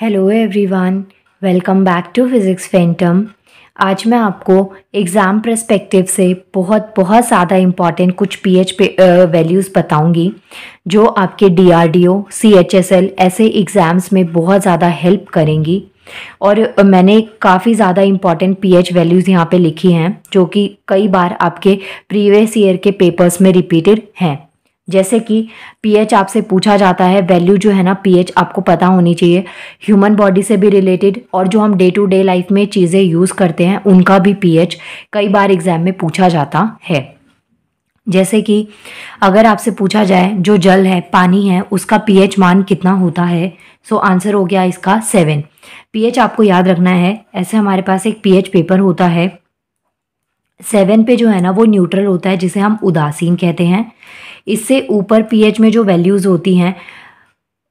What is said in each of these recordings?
hello everyone welcome back to Physics Phantom आज मैं आपको एग्ज़ाम प्रस्पेक्टिव से बहुत बहुत ज़्यादा इम्पॉर्टेंट कुछ पी एच वैल्यूज़ बताऊंगी जो आपके D R D O C H S L ऐसे एग्ज़ाम्स में बहुत ज़्यादा हेल्प करेंगी और मैंने काफ़ी ज़्यादा इम्पॉर्टेंट पी एच वैल्यूज़ यहाँ पे लिखी हैं जो कि कई बार आपके प्रीवियस ईयर के पेपर्स में रिपीटेड हैं जैसे कि पीएच आपसे पूछा जाता है वैल्यू जो है ना पीएच आपको पता होनी चाहिए ह्यूमन बॉडी से भी रिलेटेड और जो हम डे टू डे लाइफ में चीज़ें यूज़ करते हैं उनका भी पीएच कई बार एग्जाम में पूछा जाता है जैसे कि अगर आपसे पूछा जाए जो जल है पानी है उसका पीएच मान कितना होता है सो आंसर हो गया इसका सेवन पीएच आपको याद रखना है ऐसे हमारे पास एक पीएच पेपर होता है सेवन पे जो है ना वो न्यूट्रल होता है जिसे हम उदासीन कहते हैं इससे ऊपर पीएच में जो वैल्यूज़ होती हैं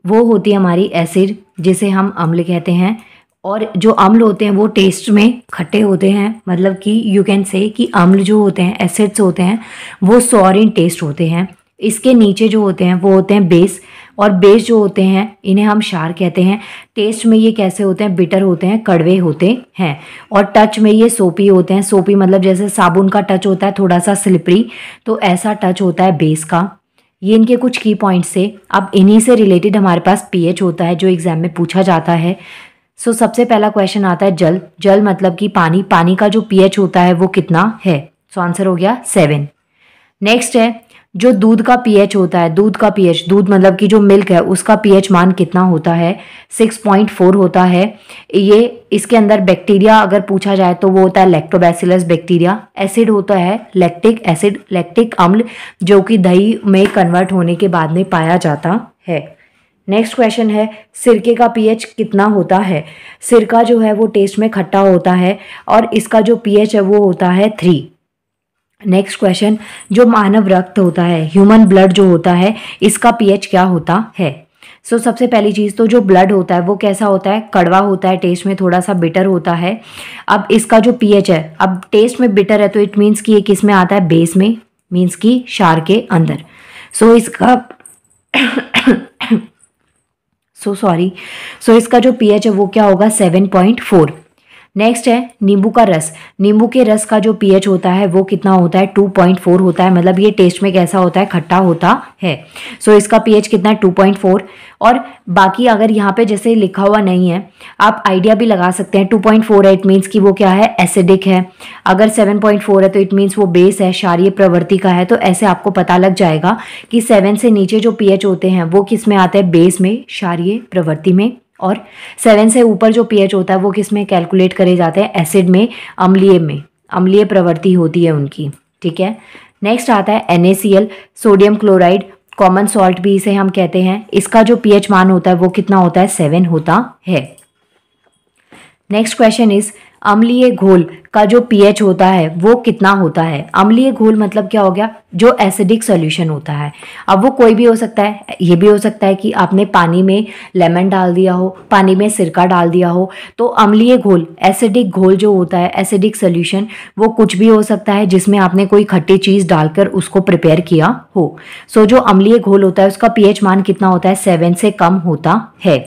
वो होती है हमारी एसिड जिसे हम अम्ल कहते हैं और जो अम्ल होते हैं वो टेस्ट में खट्टे होते हैं मतलब कि यू कैन से कि अम्ल जो होते हैं एसिड्स होते हैं वो सॉर इन टेस्ट होते हैं इसके नीचे जो होते हैं वो होते हैं बेस और बेस जो होते हैं इन्हें हम शार कहते हैं टेस्ट में ये कैसे होते हैं बिटर होते हैं कड़वे होते हैं और टच में ये सोपी होते हैं सोपी मतलब जैसे साबुन का टच होता है थोड़ा सा स्लिपरी तो ऐसा टच होता है बेस का ये इनके कुछ की पॉइंट्स है अब इन्हीं से रिलेटेड हमारे पास पी होता है जो एग्ज़ाम में पूछा जाता है सो so, सबसे पहला क्वेश्चन आता है जल जल मतलब कि पानी पानी का जो पीएच होता है वो कितना है सो so, आंसर हो गया सेवन नेक्स्ट है जो दूध का पीएच होता है दूध का पीएच दूध मतलब कि जो मिल्क है उसका पीएच मान कितना होता है 6.4 होता है ये इसके अंदर बैक्टीरिया अगर पूछा जाए तो वो होता है लैक्टोबैसिलस बैक्टीरिया एसिड होता है लैक्टिक एसिड लैक्टिक अम्ल जो कि दही में कन्वर्ट होने के बाद में पाया जाता है नेक्स्ट क्वेश्चन है सिरके का पीएच कितना होता है सिरका जो है वो टेस्ट में खट्टा होता है और इसका जो पीएच है वो होता है थ्री नेक्स्ट क्वेश्चन जो मानव रक्त होता है ह्यूमन ब्लड जो होता है इसका पीएच क्या होता है सो so, सबसे पहली चीज़ तो जो ब्लड होता है वो कैसा होता है कड़वा होता है टेस्ट में थोड़ा सा बिटर होता है अब इसका जो पीएच है अब टेस्ट में बिटर है तो इट मीन्स कि ये किस में आता है बेस में मीन्स कि शार के अंदर सो so, इसका सो सॉरी सो इसका जो पीएच है वो क्या होगा सेवन पॉइंट फोर नेक्स्ट है नींबू का रस नींबू के रस का जो पीएच होता है वो कितना होता है 2.4 होता है मतलब ये टेस्ट में कैसा होता है खट्टा होता है सो so, इसका पीएच कितना है 2.4 और बाकी अगर यहाँ पे जैसे लिखा हुआ नहीं है आप आइडिया भी लगा सकते हैं पॉइंट है इट मीन्स कि वो क्या है एसिडिक है अगर 7.4 है तो इट मीन्स वो बेस है क्षारीय प्रवृत्ति का है तो ऐसे आपको पता लग जाएगा कि सेवन से नीचे जो पी होते हैं वो किस में आते हैं बेस में क्षारीय प्रवृत्ति में और सेवन से ऊपर जो पीएच होता है वो किस में कैलकुलेट करे जाते हैं एसिड में अम्लीय में अम्लीय प्रवृत्ति होती है उनकी ठीक है नेक्स्ट आता है N sodium chloride common salt भी इसे हम कहते हैं इसका जो पीएच मान होता है वो कितना होता है सेवन होता है नेक्स्ट क्वेश्चन इज अम्लीय घोल का जो पीएच होता है वो कितना होता है अम्लीय घोल मतलब क्या हो गया जो एसिडिक सॉल्यूशन होता है अब वो कोई भी हो सकता है ये भी हो सकता है कि आपने पानी में लेमन डाल दिया हो पानी में सिरका डाल दिया हो तो अम्लीय घोल एसिडिक घोल जो होता है एसिडिक सॉल्यूशन वो कुछ भी हो सकता है जिसमें आपने कोई खट्टी चीज़ डालकर उसको प्रिपेयर किया हो सो so, जो अम्लीय घोल होता है उसका पीएच मान कितना होता है सेवन से कम होता है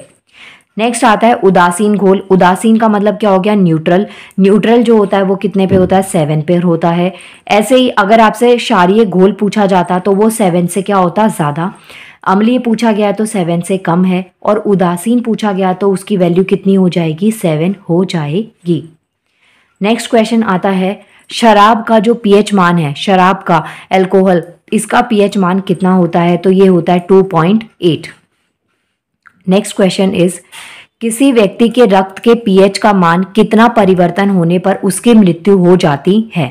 नेक्स्ट आता है उदासीन घोल उदासीन का मतलब क्या हो गया न्यूट्रल न्यूट्रल जो होता है वो कितने पे होता है सेवन पे होता है ऐसे ही अगर आपसे क्षारिय घोल पूछा जाता तो वो सेवन से क्या होता ज़्यादा अम्लीय पूछा गया तो सेवन से कम है और उदासीन पूछा गया तो उसकी वैल्यू कितनी हो जाएगी सेवन हो जाएगी नेक्स्ट क्वेश्चन आता है शराब का जो पीएच मान है शराब का एल्कोहल इसका पीएच मान कितना होता है तो ये होता है two point eight next question is किसी व्यक्ति के रक्त के पीएच का मान कितना परिवर्तन होने पर उसकी मृत्यु हो जाती है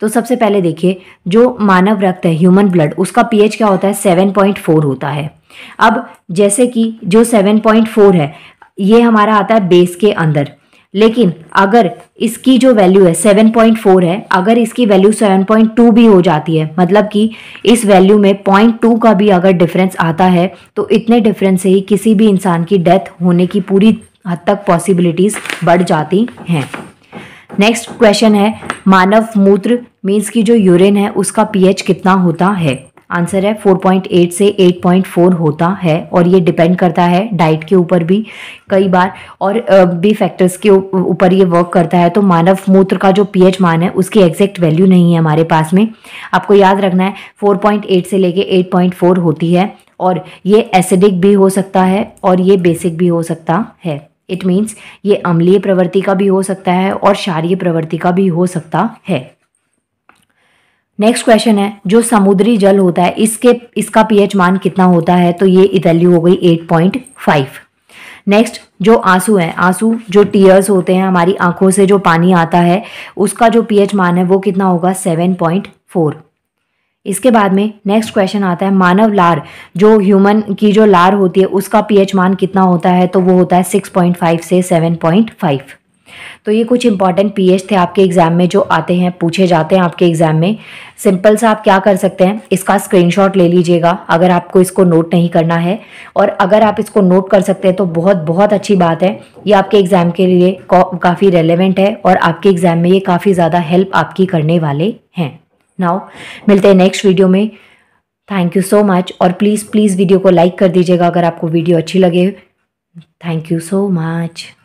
तो सबसे पहले देखिए जो मानव रक्त है ह्यूमन ब्लड उसका पीएच क्या होता है सेवन पॉइंट फोर होता है अब जैसे कि जो सेवन पॉइंट फोर है ये हमारा आता है बेस के अंदर लेकिन अगर इसकी जो वैल्यू है 7.4 है अगर इसकी वैल्यू 7.2 भी हो जाती है मतलब कि इस वैल्यू में 0.2 का भी अगर डिफरेंस आता है तो इतने डिफरेंस से ही किसी भी इंसान की डेथ होने की पूरी हद तक पॉसिबिलिटीज़ बढ़ जाती हैं नेक्स्ट क्वेश्चन है मानव मूत्र मीन्स की जो यूरिन है उसका पीएच कितना होता है आंसर है 4.8 से 8.4 होता है और ये डिपेंड करता है डाइट के ऊपर भी कई बार और बी फैक्टर्स के ऊपर ये वर्क करता है तो मानव मूत्र का जो पीएच मान है उसकी एग्जैक्ट वैल्यू नहीं है हमारे पास में आपको याद रखना है 4.8 से लेके 8.4 होती है और ये एसिडिक भी हो सकता है और ये बेसिक भी हो सकता है इट मीन्स ये अम्लीय प्रवृत्ति का भी हो सकता है और क्षारीय प्रवृत्ति का भी हो सकता है नेक्स्ट क्वेश्चन है जो समुद्री जल होता है इसके इसका पीएच मान कितना होता है तो ये वैल्यू हो गई 8.5 नेक्स्ट जो आंसू है आंसू जो टीयर्स होते हैं हमारी आंखों से जो पानी आता है उसका जो पीएच मान है वो कितना होगा 7.4 इसके बाद में नेक्स्ट क्वेश्चन आता है मानव लार जो ह्यूमन की जो लार होती है उसका पीएच मान कितना होता है तो वो होता है सिक्स से सेवन तो ये कुछ इंपॉर्टेंट पी थे आपके एग्ज़ाम में जो आते हैं पूछे जाते हैं आपके एग्ज़ाम में सिंपल सा आप क्या कर सकते हैं इसका स्क्रीनशॉट ले लीजिएगा अगर आपको इसको नोट नहीं करना है और अगर आप इसको नोट कर सकते हैं तो बहुत बहुत अच्छी बात है ये आपके एग्ज़ाम के लिए काफ़ी रेलिवेंट है और आपके एग्ज़ाम में ये काफ़ी ज़्यादा हेल्प आपकी करने वाले हैं नाउ मिलते हैं नेक्स्ट वीडियो में थैंक यू सो मच और प्लीज़ प्लीज़ वीडियो को लाइक कर दीजिएगा अगर आपको वीडियो अच्छी लगे थैंक यू सो मच